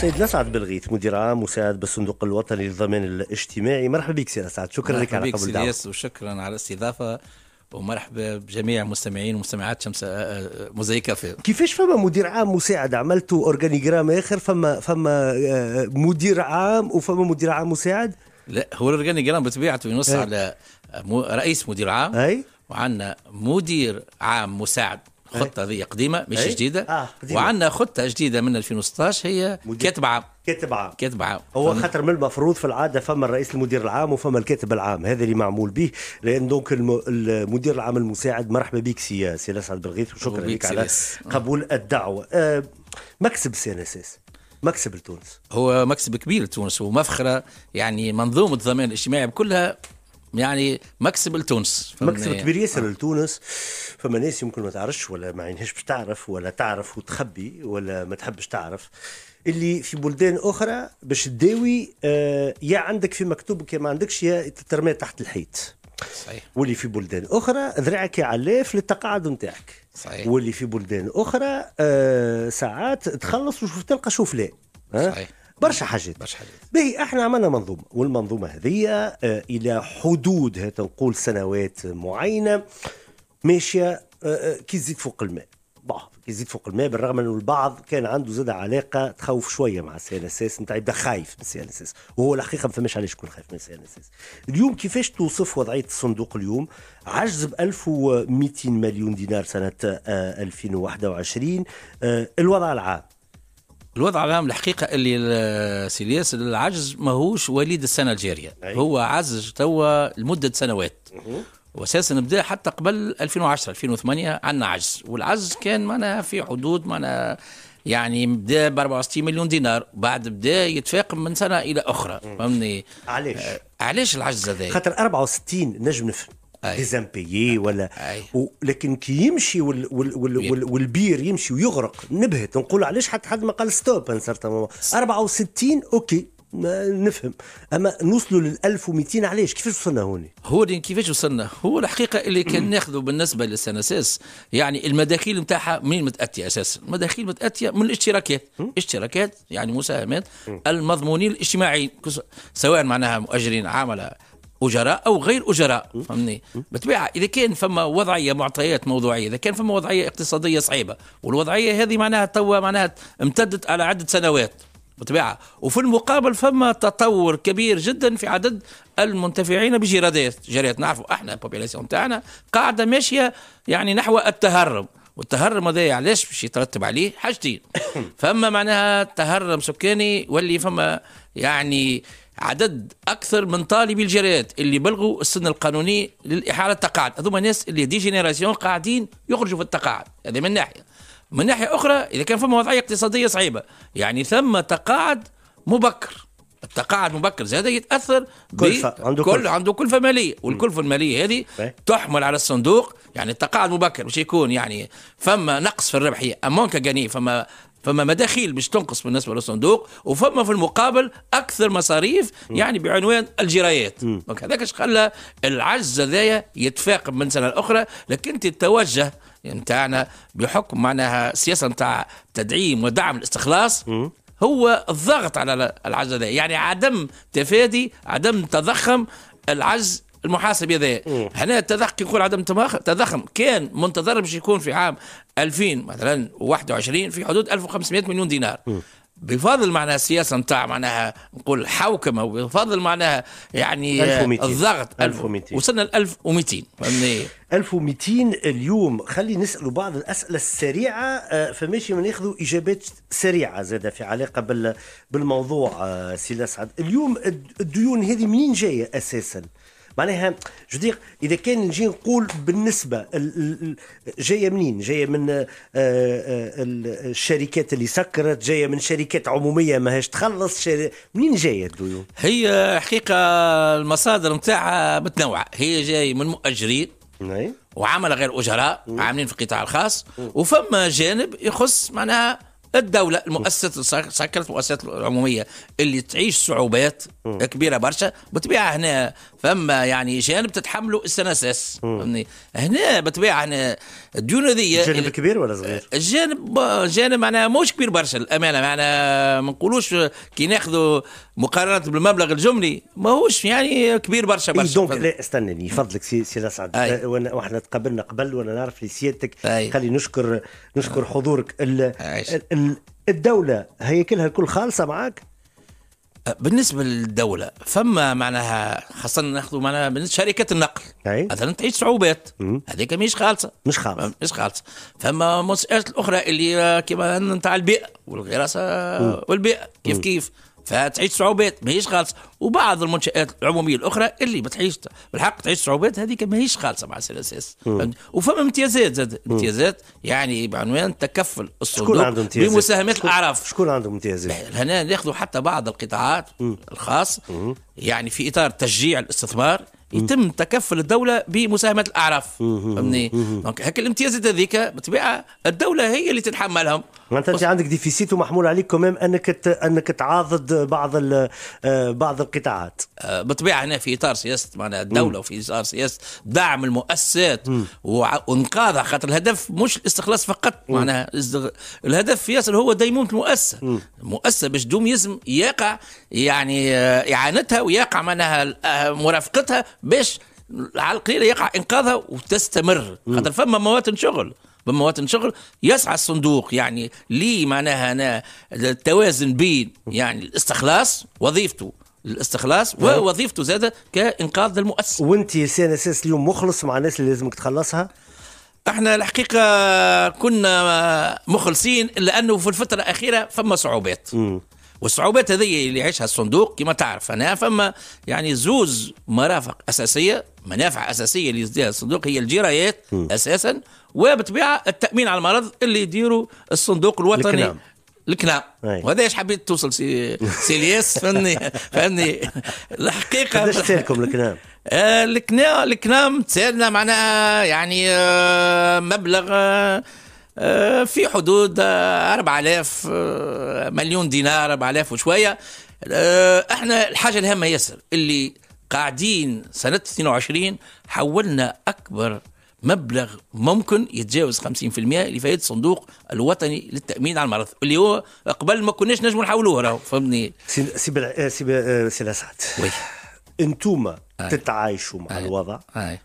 سيد لسعد بلغيث مدير عام مساعد بالصندوق الوطني للضمان الاجتماعي مرحبا بك سيد لسعد شكرا لك على قبول الدعوه وشكرا على الاستضافه ومرحبا بجميع المستمعين ومستمعات شمس آه، آه، مزيكا في كيفاش فما مدير عام مساعد عملتوا اورجانيجرام اخر فما فما آه، مدير عام وفما مدير عام مساعد لا هو الاورجانيجرام بطبيعته ينص إيه. على رئيس مدير عام اي وعندنا مدير عام مساعد خطة إيه. هذه قديمة مش أي؟ جديدة آه وعندنا خطة جديدة من 2016 هي كاتب عام كاتب عام كاتب عام هو خاطر من المفروض في العادة فما الرئيس المدير العام وفما الكاتب العام هذا اللي معمول به لأن دونك المدير العام المساعد مرحبا بك سي سي الأسعد بالغيث وشكرا لك على آه. قبول الدعوة آه مكسب سي مكسب لتونس هو مكسب كبير لتونس ومفخرة يعني منظومة الضمان الاجتماعي كلها يعني مكسب لتونس مكسب كبير ياسر يعني. آه. لتونس فما ناس يمكن ما تعرفش ولا ما عينهاش باش تعرف ولا تعرف وتخبي ولا ما تحبش تعرف اللي في بلدان اخرى باش تداوي آه يا عندك في مكتوبك يا ما عندكش يا ترمي تحت الحيط صحيح واللي في بلدان اخرى ذراعك علاف للتقاعد نتاعك صحيح واللي في بلدان اخرى آه ساعات تخلص وشوف تلقى شوف لا صحيح برشا حاجات برشا حاجات باهي احنا عملنا منظومه والمنظومه هذه آه، الى حدود نقول سنوات معينه ماشيه آه، آه، كي تزيد فوق الماء بعض يزيد فوق الماء بالرغم انه البعض كان عنده زاد علاقه تخوف شويه مع السي ان اس اس نتاع يبدا خايف من السي ان اس اس وهو الحقيقه ما فماش علاش يكون خايف من السي ان اس اس اليوم كيفاش توصف وضعيه الصندوق اليوم عجز ب 1200 مليون دينار سنه 2021 الوضع العام الوضع العام الحقيقه اللي سيلياس العجز ماهوش وليد السنه الجاريه أي. هو عجز توا لمده سنوات واساسا بدا حتى قبل 2010 2008 عندنا عجز والعجز كان معناها في حدود معناها يعني بدا ب 64 مليون دينار بعد بدا يتفاقم من سنه الى اخرى فهمني علاش آه، علاش العجز هذا خاطر 64 نجم نفهم ديزامبيي ولا أي. ولكن كي يمشي وال وال وال وال والبير يمشي ويغرق نبهت نقول علاش حتى حد ما قال ستوب ان 64 اوكي نفهم اما نوصلوا لل 1200 علاش كيفاش وصلنا هوني هو كيفاش وصلنا هو الحقيقه اللي كان ناخذه بالنسبه اساس يعني المداخيل نتاعها منين متاتيه اساسا المداخيل متاتيه من الاشتراكات اشتراكات يعني مساهمات المضمونين الاجتماعيين سواء معناها مؤجرين عامله اجراء او غير اجراء فهمني بالطبيعه اذا كان فما وضعيه معطيات موضوعيه اذا كان فما وضعيه اقتصاديه صعيبه والوضعيه هذه معناها توا معناها امتدت على عده سنوات بالطبيعه وفي المقابل فما تطور كبير جدا في عدد المنتفعين بجرادات جريات نعرفوا احنا البوبيلاسيون تاعنا قاعده ماشيه يعني نحو التهرم والتهرم هذا علاش باش يترتب عليه حاجتين فما معناها تهرم سكاني واللي فما يعني عدد اكثر من طالبي الجريات اللي بلغوا السن القانوني للاحاله التقاعد هذوما ناس اللي دي جينيراسيون قاعدين يخرجوا في التقاعد هذه من ناحيه من ناحيه اخرى اذا كان فما وضعيه اقتصاديه صعيبه يعني ثم تقاعد مبكر التقاعد مبكر زاد يتاثر كلفه عنده كل كلفة. عنده كلفه ماليه والكلفه الماليه هذه تحمل على الصندوق يعني التقاعد مبكر باش يكون يعني فما نقص في الربحيه امون كجنيه فما فما مداخيل باش تنقص بالنسبه للصندوق وفما في المقابل اكثر مصاريف يعني بعنوان الجرايات دونك هذاك اش خلى العجز هذايا يتفاقم من سنه لاخرى لكن انت تتوجه نتاعنا يعني بحكم معناها سياسه نتاع تدعيم ودعم الاستخلاص هو الضغط على العجز هذا يعني عدم تفادي عدم تضخم العجز المحاسب هذا هنا التضخم يقول عدم تضخم كان منتظر باش يكون في عام 2000 مثلا 21 في حدود 1500 مليون دينار م. بفضل معناها السياسه نتاع معناها نقول حوكمه وبفضل معناها يعني 1200. الضغط 1200 وصلنا ل 1200 فهمني 1200 اليوم خلي نسالوا بعض الاسئله السريعه آه، فماشي ما ناخذوا اجابات سريعه زاده في علاقه بال بالموضوع آه، سي اليوم الديون هذه منين جايه اساسا؟ معناها جو اذا كان نجي نقول بالنسبه جايه منين؟ جايه من آه، آه، الشركات اللي سكرت، جايه من شركات عموميه ماهيش تخلص، منين جايه الديون؟ هي حقيقه المصادر نتاعها متنوعه، هي جايه من مؤجرين نعم. وعمل غير اجراء عاملين في القطاع الخاص وفما جانب يخص معناها الدولة المؤسسة سكرت المؤسسات العمومية اللي تعيش صعوبات كبيرة برشا بطبيعة هنا فما يعني جانب تتحمله السناسس هنا بطبيعة هنا الديون هذيا جانب كبير ولا صغير؟ الجانب آه، جانب معناها موش كبير برشا الأمانة معناها ما نقولوش كي ناخذوا مقارنة بالمبلغ الجملي ماهوش يعني كبير برشا برشا دونك لا استناني فضلك سي سي الاسعد واحنا تقابلنا قبل وانا نعرف لسيادتك سيادتك خلي نشكر نشكر حضورك ال الدوله كلها الكل خالصه معاك أه، بالنسبه للدوله فما معناها خاصه ناخذوا معناها بالنسبه شركات النقل مثلا تعيش صعوبات هذيك مش خالصه مش خالصه مش خالصه فما مؤسسات الاخرى اللي آه، كما نتاع البيئه والغراسه والبيئه كيف م. كيف فتعيش صعوبات ماهيش خالصه وبعض المنشات العموميه الاخرى اللي بتعيش بالحق تعيش صعوبات هذيك ماهيش خالصه مع الاساس وفما امتيازات زاد امتيازات يعني بعنوان تكفل الصندوق بمساهمات الاعراف شكون عندهم امتيازات؟ هنا ناخذوا حتى بعض القطاعات الخاص يعني في اطار تشجيع الاستثمار يتم تكفل الدوله بمساهمات الاعراف فهمني دونك هكا الامتيازات هذيك بطبيعه الدوله هي اللي تتحملهم معناتها انت عندك ديفيسيت ومحمول عليك كمان انك انك تعاضد بعض آه، بعض القطاعات آه، بالطبيعه هنا في اطار سياسه معناها الدوله وفي اطار سياسه دعم المؤسسات وانقاذها خاطر الهدف مش الاستخلاص فقط معناها الهدف ياسر هو ديمومه المؤسسه المؤسسه باش دوم يزم يقع يعني آه، اعانتها ويقع معناها مرافقتها باش على القليله يقع انقاذها وتستمر خاطر فما مواطن شغل بمواطن شغل يسعى الصندوق يعني لي معناها أنا التوازن بين يعني الاستخلاص وظيفته الاستخلاص نعم. ووظيفته زاده كانقاذ المؤسسه. وانت سي اساس اليوم مخلص مع الناس اللي لازمك تخلصها؟ احنا الحقيقه كنا مخلصين الا انه في الفتره الاخيره فما صعوبات. م. والصعوبات هذه اللي يعيشها الصندوق كما تعرف انا فما يعني زوز مرافق اساسيه منافع اساسيه اللي يديها الصندوق هي الجرايات م. اساسا وبطبيعه التامين على المرض اللي يديره الصندوق الوطني الكنام. الكلام وهذا ايش حبيت توصل سي الياس فني فني الحقيقه قداش تسالكم الكلام؟ آه، الكنام الكنام تسالنا معناها يعني آه، مبلغ آه، آه، في حدود 4000 آه، آه، مليون دينار 4000 وشويه احنا الحاجه الهامه ياسر اللي قاعدين سنه 22 حولنا اكبر مبلغ ممكن يتجاوز 50% لفائده الصندوق الوطني للتامين على المرض اللي هو قبل ما كناش نجموا نحولوه راهو فهمني سي سي سي, الاسعد وي انتوما تتعايشوا مع الوضع آه.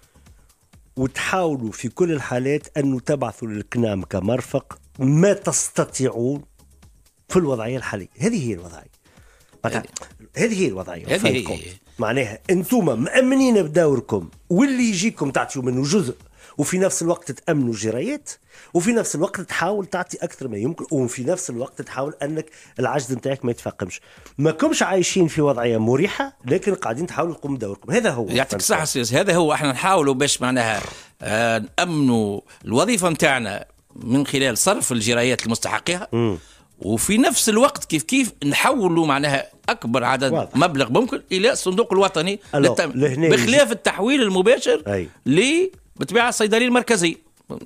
وتحاولوا في كل الحالات أن تبعثوا للكنام كمرفق ما تستطيعون في الوضعية الحالية هذه هي الوضعية هذه هي الوضعية هذه هي معناها انتم مأمنين بدوركم واللي يجيكم تعطيوا منه جزء وفي نفس الوقت تأمنوا الجرايات وفي نفس الوقت تحاول تعطي اكثر ما يمكن وفي نفس الوقت تحاول انك العجز نتاعك ما يتفاقمش ما كمش عايشين في وضعيه مريحه لكن قاعدين تحاولوا تقوموا بدوركم هذا هو يعطيك الصحه هذا هو احنا نحاولوا باش معناها آه نامنوا الوظيفه نتاعنا من خلال صرف الجرايات لمستحقيها وفي نفس الوقت كيف كيف نحولوا معناها اكبر عدد واضح. مبلغ ممكن الى الصندوق الوطني بخلاف التحويل المباشر أي. بتبيعها الصيدلي المركزي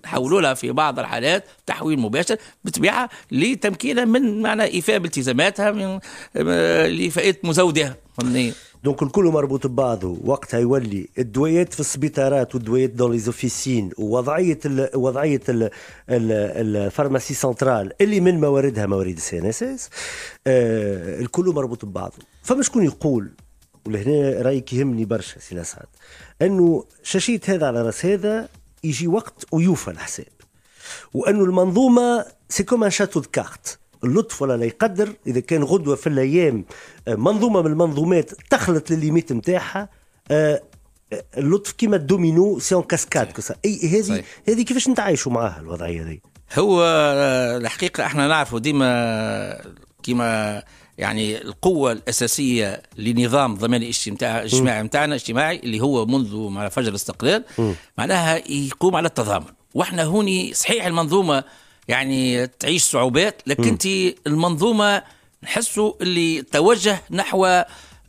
حولوا لها في بعض الحالات تحويل مباشر بتبيعها لتمكينها من معنى ايفاء بالتزاماتها من آه، لفائده مزودها فهمني دونك الكل مربوط ببعضه وقتها يولي الدويات في السبيطارات والدويات دون لي زوفيسين ووضعيه الـ وضعيه الفارماسي سنترال اللي من مواردها موارد السي ان اس اس آه، الكل مربوط ببعضه فما شكون يقول ولهنا رايك يهمني برشا سي لاسعد انه شاشيت هذا على راس هذا يجي وقت ويوفى الحساب وانه المنظومه سي كوم ان شاتو دو كارت اللطف ولا لا يقدر اذا كان غدوه في الايام آه، منظومه من المنظومات تخلط لليميت نتاعها آه، آه، اللطف كيما الدومينو سي اون كاسكاد اي هذه هذه كيفاش نتعايشوا معاها الوضعيه هذه هو الحقيقه احنا نعرفوا ديما كيما يعني القوة الأساسية لنظام ضمان الاجتماعي متاعنا اجتماعي اللي هو منذ مع فجر الاستقلال معناها يقوم على التضامن واحنا هوني صحيح المنظومة يعني تعيش صعوبات لكن المنظومة نحسوا اللي توجه نحو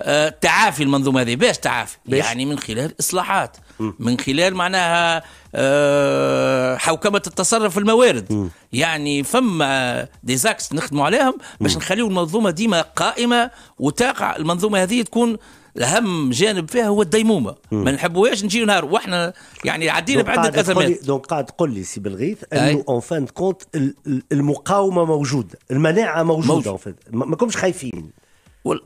آه، تعافي المنظومه هذه باش تعافي بيش؟ يعني من خلال اصلاحات م. من خلال معناها آه، حوكمه التصرف في الموارد م. يعني فما ديزاكس نخدموا عليهم باش نخليو المنظومه ديما قائمه وتقع المنظومه هذه تكون اهم جانب فيها هو الديمومه ما نحبوهاش نجيو نهار واحنا يعني عدينا بعده ازمات دونك قاعد تقول لي سي بلغيث انه اون فان كونت المقاومه موجوده المناعه موجوده موجود. ما كنتش خايفين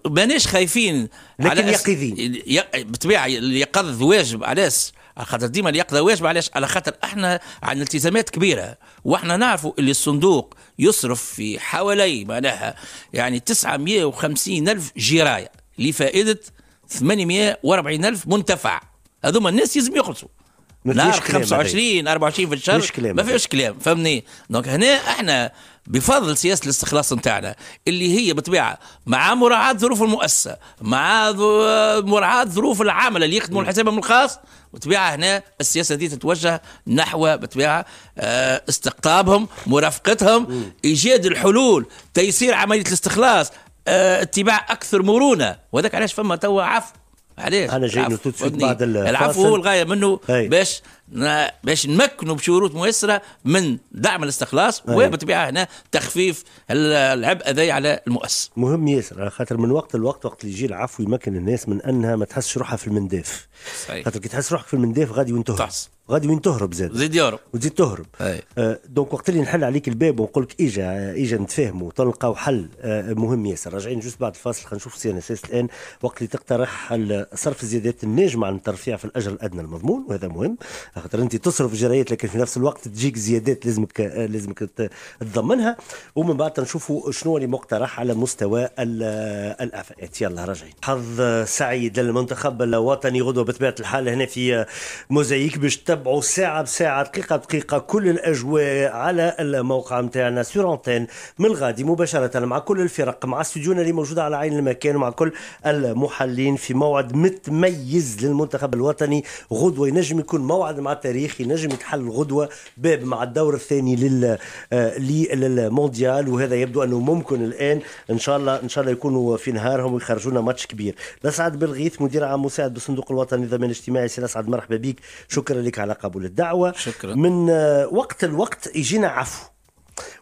ماناش خايفين لكن يقظين بالطبيعه اليقظ واجب علاش على خاطر ديما اليقظه واجب علاش على خاطر احنا عندنا التزامات كبيره واحنا نعرفوا اللي الصندوق يصرف في حوالي معناها يعني 950 الف جرايه لفائده 840 الف منتفع هذوما الناس لازم يخلصوا لا 25 24 في الشهر ما فيش كلام فهمني دونك هنا احنا بفضل سياسه الاستخلاص نتاعنا اللي هي بطبيعه مع مراعاه ظروف المؤسسه مع مراعاه ظروف العمل اللي يخدموا لحسابهم الخاص بطبيعه هنا السياسه دي تتوجه نحو بطبيعه آه، استقطابهم مرافقتهم ايجاد الحلول تيسير عمليه الاستخلاص آه، اتباع اكثر مرونه وذاك علاش فما توا عفو علاش انا جاي له بعد العفو هو الغايه منه هي. باش باش نمكنوا بشروط ميسره من دعم الاستخلاص وبالطبيعه هنا تخفيف العبء هذا على المؤسس مهم ياسر على خاطر من وقت لوقت وقت اللي يجي العفو يمكن الناس من انها ما تحسش روحها في المنداف صحيح خاطر كي تحس روحك في المنداف غادي وانتهى غادي وين تهرب زاد زيد يهرب وتزيد تهرب آه دونك وقت اللي نحل عليك الباب ونقول لك اجا اجا نتفاهموا تلقاو حل آه مهم ياسر راجعين جوست بعد الفاصل خلينا نشوف سي ان اس اس الان وقت اللي تقترح حل صرف الزيادات الناجمه عن الترفيع في الاجر الادنى المضمون وهذا مهم خاطر انت تصرف جرايات لكن في نفس الوقت تجيك زيادات لازمك آه لازمك تضمنها ومن بعد نشوفوا شنو اللي مقترح على مستوى الافات يلا راجعين حظ سعيد للمنتخب الوطني غدوه بطبيعه الحال هنا في موزايك باش تتبعوا ساعة بساعة دقيقة دقيقة كل الأجواء على الموقع نتاعنا سور أنتين من الغادي مباشرة مع كل الفرق مع استديونا اللي موجودة على عين المكان ومع كل المحلين في موعد متميز للمنتخب الوطني غدوة ينجم يكون موعد مع التاريخ ينجم يتحل غدوة باب مع الدور الثاني لل آه، للمونديال وهذا يبدو أنه ممكن الآن إن شاء الله إن شاء الله يكونوا في نهارهم ويخرجونا ماتش كبير لسعد بلغيث مدير عام مساعد بالصندوق الوطني للضمان الاجتماعي سي لسعد مرحبا بك شكرا لك على قبول الدعوة شكرا من آه، وقت لوقت يجينا عفو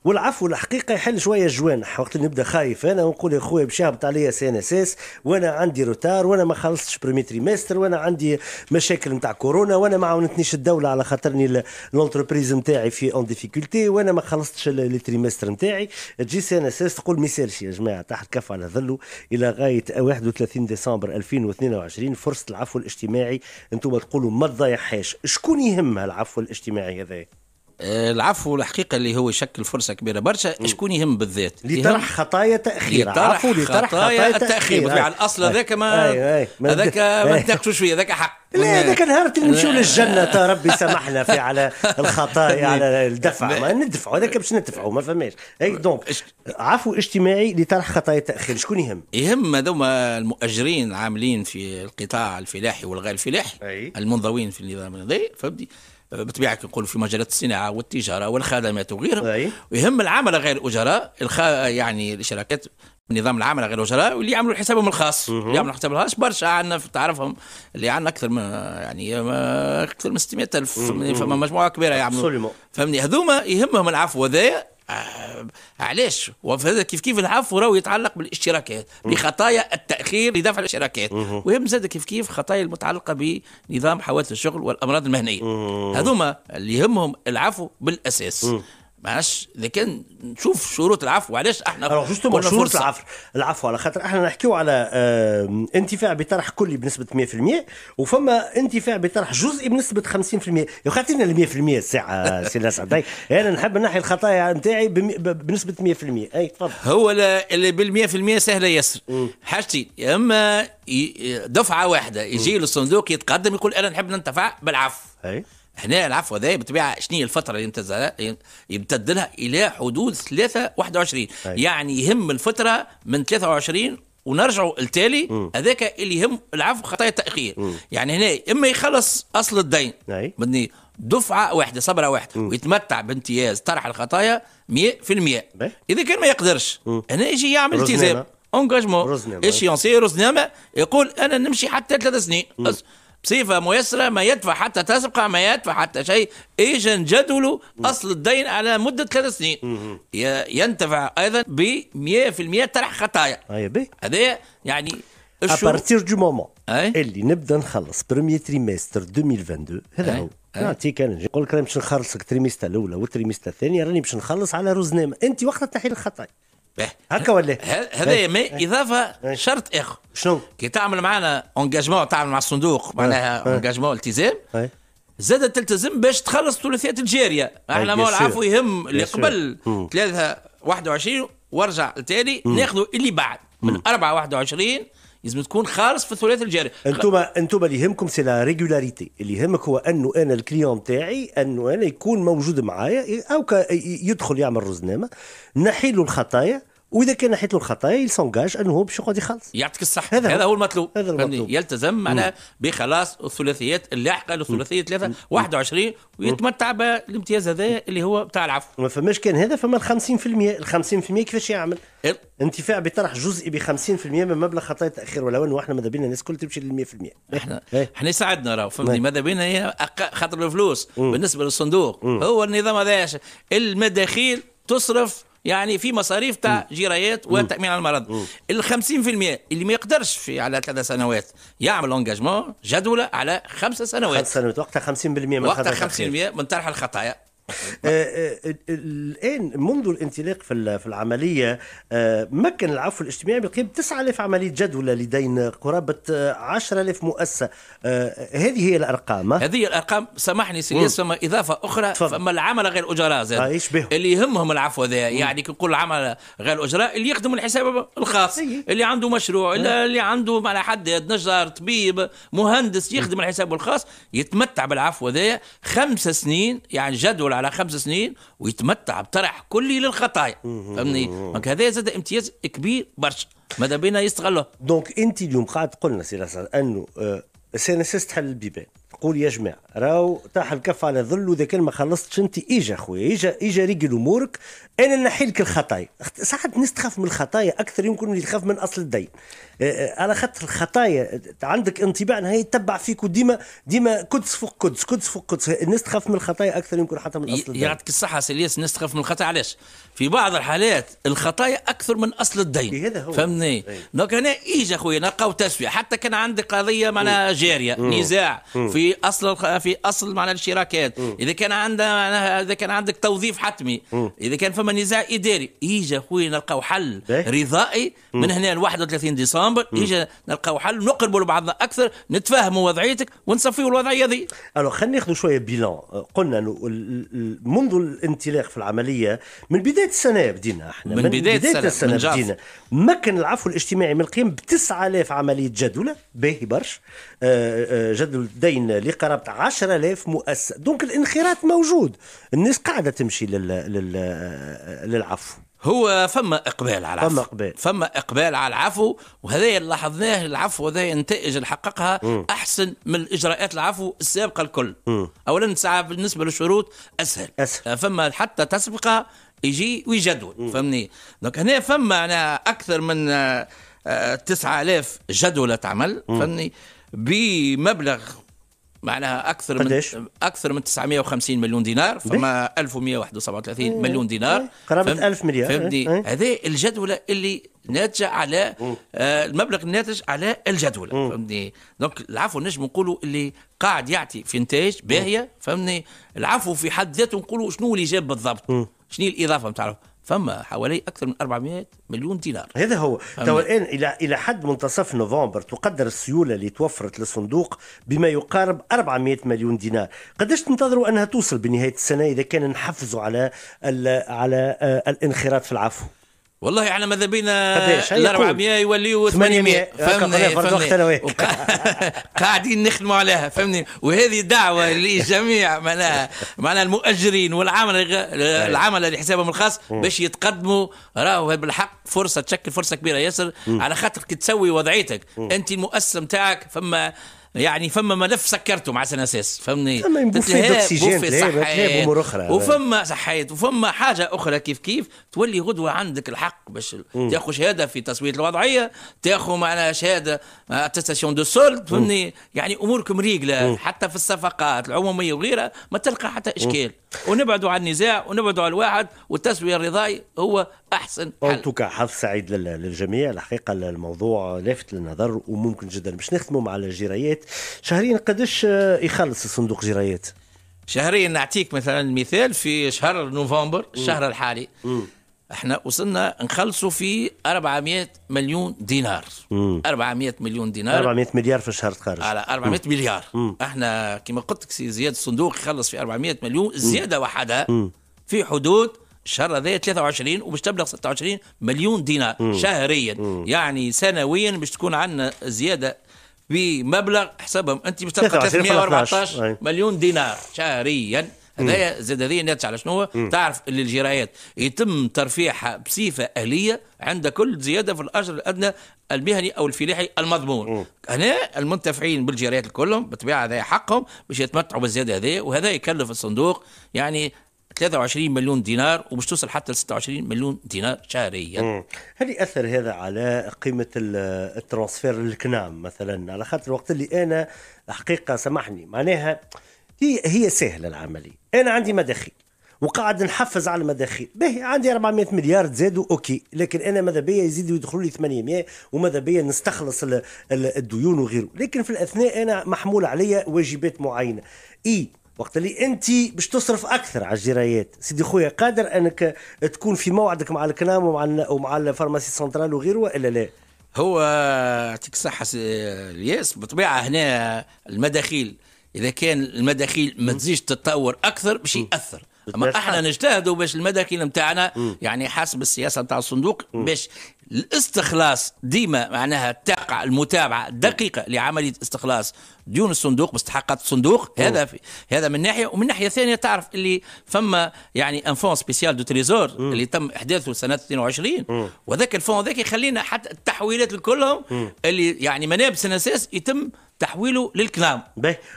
والعفو الحقيقه يحل شويه الجوانح وقت نبدا خايف انا ونقول يا خويا باش يهبط عليا سي ان اس اس وانا عندي روتار وانا ما خلصتش بريمي تريمستر وانا عندي مشاكل نتاع كورونا وانا ما عاونتنيش الدوله على خاطرني لونتربريز نتاعي في اون ديفيكولتي وانا ما خلصتش لي تريمستر نتاعي تجي سي ان اس اس تقول ما يسالش يا جماعه تحت كف على ظله الى غايه 31 ديسمبر 2022 فرصه العفو الاجتماعي انتم تقولوا ما تضيعهاش شكون يهمها العفو الاجتماعي هذا آه، العفو الحقيقه اللي هو يشكل فرصه كبيره برشا شكون يهم بالذات لطرح خطايا تاخير لطرح خطايا, خطايا التاخير بالطبيعه الاصل هذاك ما هذاك ما تناقشوا فيه هذاك حق لا هذاك نهار نمشيو للجنه ربي سامحنا في على الخطايا على الدفع ما ندفعوا هذاك باش ندفعوا ما فماش اي دونك عفو اجتماعي لطرح خطايا تاخير شكون يهم؟ يهم هذوما المؤجرين العاملين في القطاع الفلاحي والغير الفلاحي المنضوين في النظام الغذائي فهمتي بطبيعه نقولوا في مجالات الصناعه والتجاره والخدمات وغيرها ويهم العمل غير الاجراء الخ... يعني الشركات نظام العمل غير الاجراء واللي يعملوا حسابهم الخاص اللي يعملوا حسابهم الخاص برشا عندنا تعرفهم اللي عندنا اكثر من يعني اكثر من 600000 فما مجموعه كبيره يعملوا فهمني هذوما يهمهم العفو هذايا علاش وهذا كيف كيف العفو راهو يتعلق بالاشتراكات بخطايا التاخير لدفع الاشتراكات وهم زاد كيف كيف خطايا المتعلقه بنظام حوادث الشغل والامراض المهنيه هذوما اللي يهمهم العفو بالاساس معلش لكن نشوف شروط العفو علاش احنا كنا شروط العفو العفو على خاطر احنا نحكيو على اه انتفاع بطرح كلي بنسبه 100% وفما انتفاع بطرح جزئي بنسبه 50% يخاطينا ال 100% الساعه سي سعدي انا نحب نحي الخطايا نتاعي بنسبه 100% اي تفضل هو اللي بال 100% سهله ياسر حاجتين يا اما دفعه واحده يجي للصندوق يتقدم يقول انا نحب ننتفع بالعفو أي. هنا العفو هذا بالطبيعه شنو هي الفتره اللي يمتد لها الى حدود 321 أي. طيب. يعني يهم الفتره من 23 ونرجعوا التالي هذاك اللي يهم العفو خطايا التاخير يعني هنا اما يخلص اصل الدين بدني دفعه واحده صبره واحده م. ويتمتع بامتياز طرح الخطايا 100% اذا كان ما يقدرش م. هنا يجي يعمل التزام انجاجمون ايش رزنامه يقول انا نمشي حتى ثلاث سنين بصفة ميسرة ما يدفع حتى تسبق ما يدفع حتى شيء إيجا جدول أصل الدين على مدة ثلاث سنين ينتفع أيضا ب 100% طرح خطايا هذا يعني À partir du moment اللي نبدا نخلص بريمي تريمستر 2022 هذا هو نعطيك انا نقول لك باش نخلصك تريمستر الاولى والتريمستر الثانيه راني باش نخلص على روزنامه انت وقتها تحيل الخطايا هكا ولا إيه؟ هذا مي اضافه شرط اخر شنو كي تعمل معنا انجاجمون تعمل مع الصندوق معناها انجاجمون التزام زاد تلتزم باش تخلص ثلاثيات الجاريه احنا ما العفو يهم اللي قبل ثلاثه 21 وارجع التالي ناخذوا اللي بعد من 4 21 لازم تكون خالص في الثلاثي الجاري انتم انتم اللي يهمكم سي لا ريغولاريتي اللي يهمك هو انه انا الكليون تاعي انه انا يكون موجود معايا او يدخل يعمل رزنامه نحيل الخطايا واذا كان حيت الخطايا يسونجاج انه باش يقعد يخلص يعطيك الصح هذا, هذا هو المطلوب هذا المطلوب يلتزم معناها بخلاص الثلاثيات اللاحقه للثلاثيه ثلاثه 21 ويتمتع بالامتياز هذا اللي هو بتاع العفو ما فماش كان هذا فما ال 50% ال 50% كيفاش يعمل؟ انتفاع بطرح جزئي ب 50% من مبلغ خطايا التاخير ولو انه احنا ماذا بينا الناس كل تمشي لل 100% احنا احنا إيه. يساعدنا راهو فهمتني إيه. ماذا بينا هي خاطر الفلوس بالنسبه للصندوق هو النظام هذا المداخيل تصرف يعني في مصاريف تاع جرايات وتامين على المرض ال 50% اللي ما يقدرش في على ثلاث سنوات يعمل انجاجمون جدوله على خمس سنوات خمس سنوات وقتها 50% من وقتها 50% من طرح الخطايا آه، آه، آه، الان منذ الانطلاق في في العمليه مكن العفو الاجتماعي بقيم 9000 عمليه جدولة لدين قرابه 10000 مؤسسه هذه هي الارقام هذه الارقام سامحني سي فما اضافه اخرى فما العمل غير اجراء زاد اللي يهمهم العفو هذا يعني كي نقول عمل غير اجراء اللي يخدم الحساب الخاص اللي عنده مشروع اللي عنده مع حد نجار طبيب مهندس يخدم الحساب الخاص يتمتع بالعفو هذا خمس سنين يعني جدول على خمس سنين ويتمتع بطرح كلي للخطايا فهمني هذا زاد امتياز كبير برشا ماذا بينا يستغله دونك انت اليوم قاعد قلنا سي انه السي آه، ان اس تحل البيبان قول يا جماعه راهو طاح الكف على ظل واذا كان ما خلصتش انت ايجا خويا ايجا ايجا ريقل امورك انا نحي لك الخطايا ساعات الناس تخاف من الخطايا اكثر يمكن اللي تخاف من اصل الدين على خاطر الخطايا عندك انطباع انها يتبع فيك وديما ديما قدس فوق قدس قدس فوق قدس الناس تخاف من الخطايا اكثر يمكن حتى من اصل الدين يعطيك الصحه سي الناس تخاف من الخطايا علاش؟ في بعض الحالات الخطايا اكثر من اصل الدين إيه، هذا هو فهمني إيه. دونك هنا ايجا خويا نلقاو تسويه حتى كان عندك قضيه معناها جاريه مم. نزاع مم. في اصل في اصل معناها الشراكات مم. اذا كان عندها معناها اذا كان عندك توظيف حتمي اذا كان فما نزاع اداري ايجا خويا نلقاو حل رضائي من هنا 31 ديسمبر نوفمبر اجا نلقاو حل نقربوا لبعضنا اكثر نتفاهموا وضعيتك ونصفيوا الوضعيه هذه الو خلينا ناخذ شويه بيلان قلنا منذ الانطلاق في العمليه من بدايه السنه بدينا احنا من, من بدايه, بداية السنه, السنة بدينا مكن العفو الاجتماعي من القيام ب 9000 عمليه جدوله باهي برش آه، آه، جدول دين لقرابه 10000 مؤسسه دونك الانخراط موجود الناس قاعده تمشي لل... لل... آه، للعفو هو فما اقبال على العفو فما اقبال فما اقبال على العفو وهذا اللي لاحظناه العفو هذا النتائج اللي حققها احسن من اجراءات العفو السابقه الكل اولا ساعه بالنسبه للشروط اسهل, أسهل. فما حتى تسبقه يجي ويجدول فهمني دونك هنا فما انا اكثر من 9000 آه، آه، جدوله تعمل فهمني بمبلغ معناها اكثر قديش؟ من اكثر من 950 مليون دينار فما 1137 ايه. مليون دينار قرابه 1000 مليار فهمتني ايه. هذه الجدوله اللي ناتجه على آه المبلغ الناتج على الجدوله فهمتني دونك العفو نجم نقولوا اللي قاعد يعطي في انتاج باهيه فهمني العفو في حد ذاته نقولوا شنو اللي جاب بالضبط شنو الاضافه نتاعو فما حوالي اكثر من 400 مليون دينار هذا هو تو الان الى الى حد منتصف نوفمبر تقدر السيوله اللي توفرت للصندوق بما يقارب 400 مليون دينار قداش تنتظروا انها توصل بنهايه السنه اذا كان نحفزوا على ال على آه، الانخراط في العفو والله على ماذا بينا ال 400 يوليو 800 فهمني فهمني قاعدين نخدموا عليها فهمني وهذه دعوه للجميع معناها معناها المؤجرين والعمل أيوة. العمل اللي حسابهم الخاص باش يتقدموا راهو بالحق فرصه تشكل فرصه كبيره ياسر على خاطر كي تسوي وضعيتك انت المؤسسه نتاعك فما يعني فما ملف سكرته مع سنة اساس فهمني فما اكسجين بوفي امور اخرى وفما صحيت وفما حاجه اخرى كيف كيف تولي غدوه عندك الحق باش تاخذ شهاده في تصويت الوضعيه تاخذ معنا شهاده اتستاسيون دو سولد فهمني يعني اموركم مريقله حتى في الصفقات العموميه وغيرها ما تلقى حتى اشكال ونبعدوا عن النزاع ونبعدوا عن الواحد والتسويه الرضاي هو احسن صوتك حظ سعيد للجميع الحقيقه الموضوع لافت للنظر وممكن جدا باش نختموا مع الجرايات شهرين قداش آه، يخلص الصندوق جرايات شهرين نعطيك مثلا مثال في شهر نوفمبر الشهر الحالي م. احنا وصلنا نخلصوا في 400 مليون دينار مم. 400 مليون دينار 400 مليار في الشهر تخرج على 400 مم. مليار مم. احنا كما قلت لك سي زياد الصندوق يخلص في 400 مليون زياده وحدها في حدود الشهر هذا 23 وباش تبلغ 26 مليون دينار مم. شهريا مم. يعني سنويا باش تكون عندنا زياده بمبلغ حسبهم انت باش تلقى 314 مليون دينار شهريا هذايا زاد هذه ناتج على شنو تعرف اللي الجرايات يتم ترفيعها بصفه اهليه عند كل زياده في الاجر الادنى المهني او الفلاحي المضمون هنا المنتفعين بالجرايات كلهم بالطبيعه هذا حقهم باش يتمتعوا بالزياده هذه وهذا يكلف الصندوق يعني 23 مليون دينار ومش توصل حتى ل 26 مليون دينار شهريا. هل ياثر هذا على قيمه الترانسفير للكنام مثلا على خاطر وقت اللي انا الحقيقه سامحني معناها هي هي سهله العمليه انا عندي مداخيل وقاعد نحفز على المداخيل باهي عندي 400 مليار زادوا اوكي لكن انا ماذا بيا يزيدوا يدخلوا لي 800 وماذا بيا نستخلص الديون وغيره لكن في الاثناء انا محمول عليا واجبات معينه اي وقت اللي انت باش تصرف اكثر على الجرايات سيدي خويا قادر انك تكون في موعدك مع الكنام ومع ومع الفارماسي سنترال وغيره والا لا هو يعطيك الصحة الياس بطبيعة هنا المداخيل اذا كان المداخيل ما تزيدش تتطور اكثر باش ياثر اما احنا نجتهدوا باش المداخيل نتاعنا يعني حسب السياسه نتاع الصندوق باش الاستخلاص ديما معناها تقع المتابعه الدقيقه لعمليه استخلاص ديون الصندوق مستحقات الصندوق هذا في هذا من ناحيه ومن ناحيه ثانيه تعرف اللي فما يعني ان فون سبيسيال دو تريزور اللي تم احداثه سنه 22 وذاك الفون ذاك يخلينا حتى التحويلات كلهم اللي يعني منابس الاساس يتم تحويله للكلام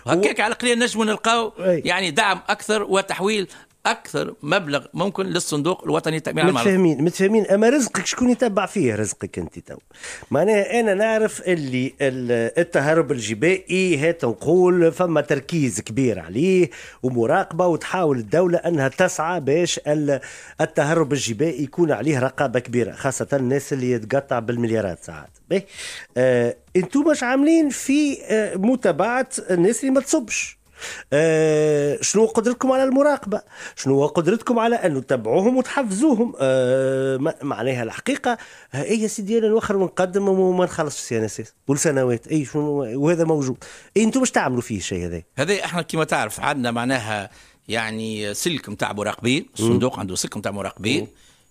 هكاك و... على القليل نجم نلقاو يعني دعم اكثر وتحويل اكثر مبلغ ممكن للصندوق الوطني للتامين المعلومات متفاهمين متفاهمين اما رزقك شكون يتبع فيه رزقك انت تو معناها انا نعرف اللي التهرب الجبائي هات نقول فما تركيز كبير عليه ومراقبه وتحاول الدوله انها تسعى باش التهرب الجبائي يكون عليه رقابه كبيره خاصه الناس اللي يتقطع بالمليارات ساعات آه انتم مش عاملين في آه، متابعه الناس اللي ما تصبش آه شنو قدرتكم على المراقبه شنو قدرتكم على ان تتبعوهم وتحفزوهم آه معناها الحقيقه اي يا سيدي انا نوخر ونقدم وما نخلصش سياناسيس ولسنوات اي شنو وهذا موجود أي انتم باش تعملوا فيه الشيء هذا هذا احنا كما تعرف عندنا معناها يعني سلك نتاع مراقبين الصندوق عنده سلك نتاع مراقبين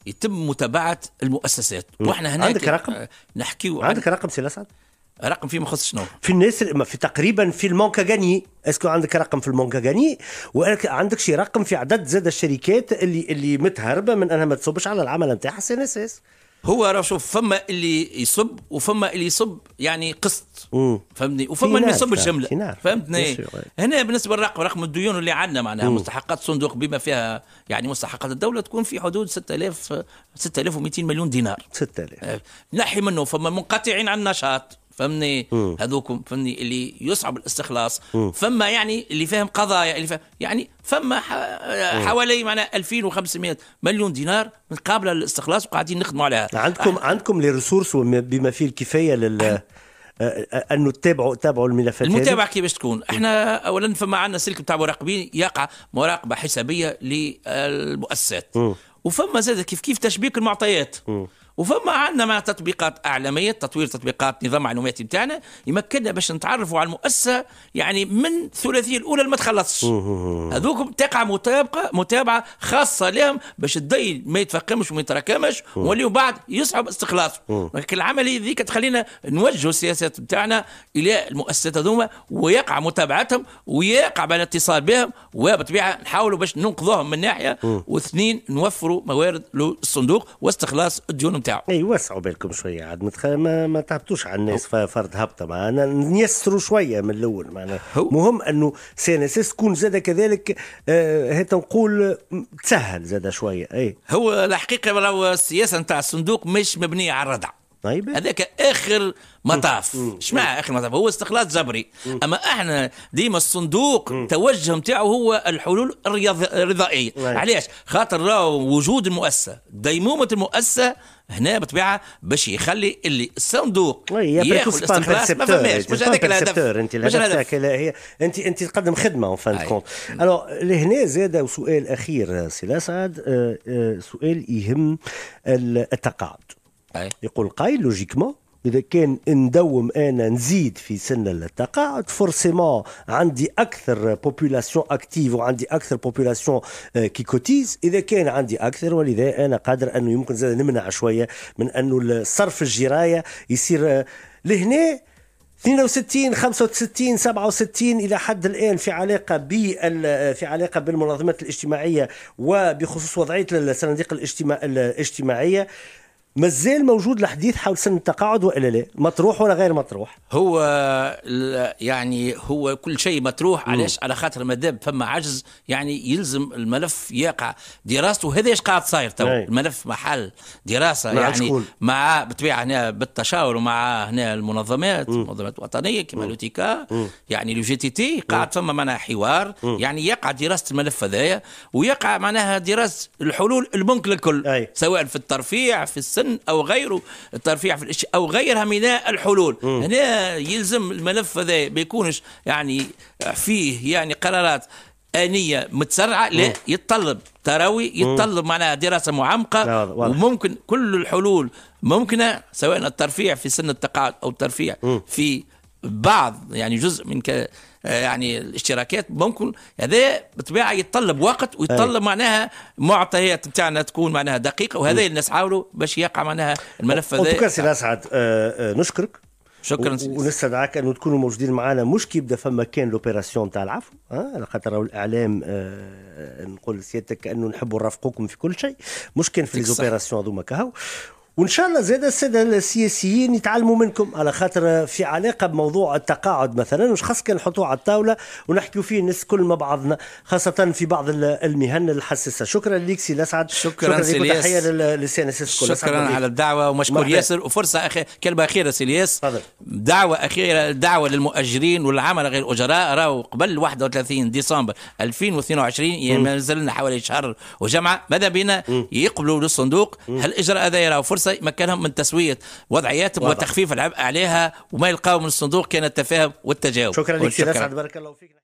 يتم متابعه المؤسسات واحنا هناك عندك رقم نحكي عندك رقم سي الاسعد رقم ما يخصش شنو؟ في الناس ما في تقريبا في المونكا غاني اسكو عندك رقم في المونكا غاني وعندك شي رقم في عدد زاد الشركات اللي اللي متهربه من انها ما تصبش على العمل نتاعها سي ان اس اس هو راه شوف فما اللي يصب وفما اللي يصب يعني قسط فهمتني وفما اللي يصب الجمله فهمتني هنا بالنسبه للرقم رقم الديون اللي عندنا معناها مستحقات صندوق بما فيها يعني مستحقات الدوله تكون في حدود 6000 6200 مليون دينار 6000 أه، نحي منه فما منقطعين عن النشاط فهمني هذوكم فهمني اللي يصعب الاستخلاص فما يعني اللي فاهم قضايا اللي فاهم يعني فما حوالي معنا 2500 مليون دينار من قابله للاستخلاص وقاعدين نخدموا عليها عندكم أح... أه. عندكم لي ريسورس بما فيه الكفايه لل أه. أه، انه تتابعوا تتابعوا الملفات المتابعه كيفاش تكون؟ احنا اولا فما عندنا سلك بتاع مراقبين يقع مراقبه حسابيه للمؤسسات وفما زاد كيف كيف تشبيك المعطيات م. وفما عندنا مع تطبيقات اعلاميه تطوير تطبيقات نظام معلوماتي نتاعنا يمكننا باش نتعرفوا على المؤسسه يعني من الثلاثيه الاولى اللي ما تخلصش هذوكم تقع متابقه متابعه خاصه لهم باش الدين ما يتفقمش وما يتراكمش وليو بعد يصعب استخلاصه لكن العمليه ذيك تخلينا نوجهوا السياسات نتاعنا الى المؤسسات هذوما ويقع متابعتهم ويقع بين الاتصال بهم وبالطبيعه نحاولوا باش ننقذوهم من ناحيه واثنين نوفروا موارد للصندوق واستخلاص الديون نتاعو اي وسعوا بالكم شويه عاد متخ... ما, ما تعبتوش على الناس فرد هبطه معنا نيسروا شويه من الاول معنا مهم انه سي ان اس اس تكون زاد كذلك آه نقول تسهل زاد شويه اي هو الحقيقه راهو السياسه نتاع الصندوق مش مبنيه على الردع طيب هذاك اخر مطاف معنى اخر مطاف هو استخلاص جبري اما احنا ديما الصندوق التوجه نتاعو هو الحلول الرضائيه طيب. علاش خاطر راهو وجود المؤسسه ديمومه المؤسسه هنا بطبيعه باش يخلي اللي الصندوق طيب، ياخذ استقلاص ما فماش مش هذاك الهدف انت الهدف هي انت انت تقدم خدمه اون فان كونت الو لهنا زاد وسؤال اخير سي الاسعد آه، آه، سؤال يهم التقاعد يقول قايل لوجيكمون اذا كان ندوم انا نزيد في سن التقاعد فورسيمون عندي اكثر بوبولاسيون اكتيف وعندي اكثر بوبولاسيون كي كوتيز اذا كان عندي اكثر ولذا انا قادر انه يمكن زاد نمنع شويه من انه صرف الجرايه يصير آه، لهنا 62 65 67 الى حد الان في علاقه بال آه، في علاقه بالمنظمات الاجتماعيه وبخصوص وضعيه الصناديق الاجتماعيه مازال موجود الحديث حول سن التقاعد والا لا مطروح ولا غير مطروح هو يعني هو كل شيء مطروح علاش على خاطر مادام فما عجز يعني يلزم الملف يقع دراسته وهذا ايش قاعد صاير تو نعم. الملف محل دراسه مع يعني مع بالطبيعه هنا بالتشاور ومع هنا المنظمات مم. المنظمات الوطنيه كما لوتيكا يعني لو جي تي تي قاعد فما معناها حوار مم. يعني يقع دراسه الملف هذايا ويقع معناها دراسه الحلول الممكن للكل سواء في الترفيع في السن السن أو غيره الترفيع في الاشياء أو غيرها من الحلول م. هنا يلزم الملف هذا ما يكونش يعني فيه يعني قرارات آنية متسرعة لا يتطلب تراوي يتطلب معناها دراسة معمقة وممكن كل الحلول ممكنة سواء الترفيع في سن التقاعد أو الترفيع في بعض يعني جزء من ك... آه، يعني الاشتراكات ممكن هذا بطبيعه يتطلب وقت ويتطلب أي. معناها معطيات نتاعنا تكون معناها دقيقه وهذا اللي نسعى باش يقع معناها الملف هذا سي اسعد آه، آه، نشكرك شكرا ونستدعاك انه تكونوا موجودين معنا مش كي يبدا فما كان لوبيراسيون تاع العفو على خاطر الاعلام أه نقول لسيادتك انه نحبوا نرافقوكم في كل شيء مش كان في ليزوبيراسيون هذوما كهو وان شاء الله زاد الساده السياسيين يتعلموا منكم على خاطر في علاقه بموضوع التقاعد مثلا واش خاص كان نحطوه على الطاوله ونحكيوا فيه الناس كل مع بعضنا خاصه في بعض المهن الحساسه شكرا ليك سي لسعد شكرا, شكرا الياس تحيه للسي شكرا على الدعوه ومشكور ياسر وفرصه أخي كلمه اخيره سي الياس دعوه اخيره دعوه للمؤجرين والعمل غير الاجراء راهو قبل 31 ديسمبر 2022 يعني ما زلنا حوالي شهر وجمعه ماذا بينا يقبلوا للصندوق هالاجراء هذا راهو فرصه فرنسا مكنهم من تسويه وضعياتهم وتخفيف العبء عليها وما يلقاه من الصندوق كان التفاهم والتجاوب شكرا لك سعد بارك الله فيك